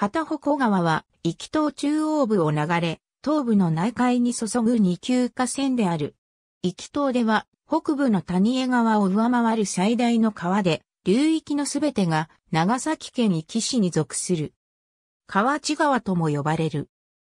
旗鉾川は、壱岐島中央部を流れ、東部の内海に注ぐ二級河川である。壱岐島では、北部の谷江川を上回る最大の川で、流域のすべてが長崎県壱岐市に属する。河内川とも呼ばれる。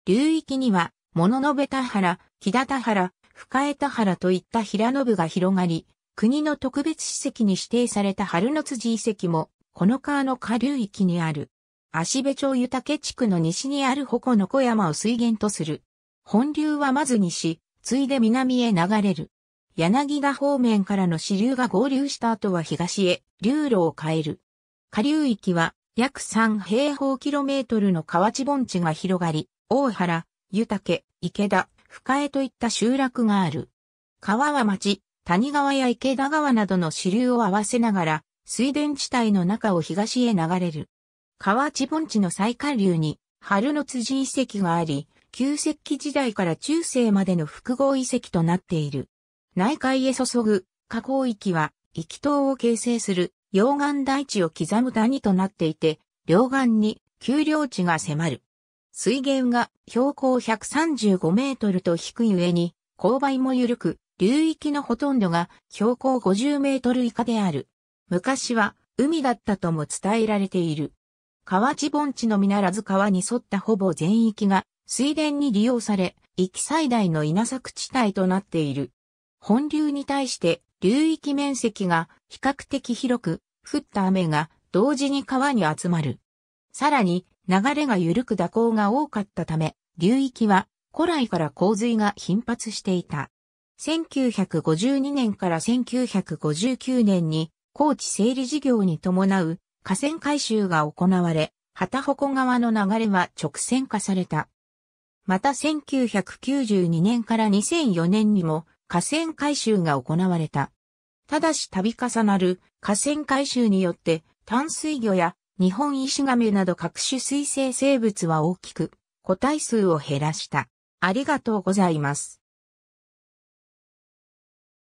流域には、物の部田原、木田田原、深江田原といった平野部が広がり、国の特別史跡に指定された春の辻遺跡も、この川の下流域にある。足部町湯竹地区の西にある鉾の小山を水源とする。本流はまず西、ついで南へ流れる。柳田方面からの支流が合流した後は東へ流路を変える。下流域は約3平方キロメートルの河内盆地が広がり、大原、湯竹、池田、深江といった集落がある。川は町、谷川や池田川などの支流を合わせながら、水田地帯の中を東へ流れる。川地盆地の最下流に、春の辻遺跡があり、旧石器時代から中世までの複合遺跡となっている。内海へ注ぐ河口域は、域島を形成する溶岩大地を刻む谷となっていて、両岸に丘陵地が迫る。水源が標高135メートルと低い上に、勾配も緩く、流域のほとんどが標高50メートル以下である。昔は海だったとも伝えられている。河内盆地のみならず川に沿ったほぼ全域が水田に利用され、域最大の稲作地帯となっている。本流に対して流域面積が比較的広く、降った雨が同時に川に集まる。さらに流れが緩く蛇行が多かったため、流域は古来から洪水が頻発していた。1952年から1959年に高地整理事業に伴う河川改修が行われ、旗鉾川の流れは直線化された。また1992年から2004年にも河川改修が行われた。ただし度重なる河川改修によって淡水魚や日本石亀など各種水生生物は大きく個体数を減らした。ありがとうございます。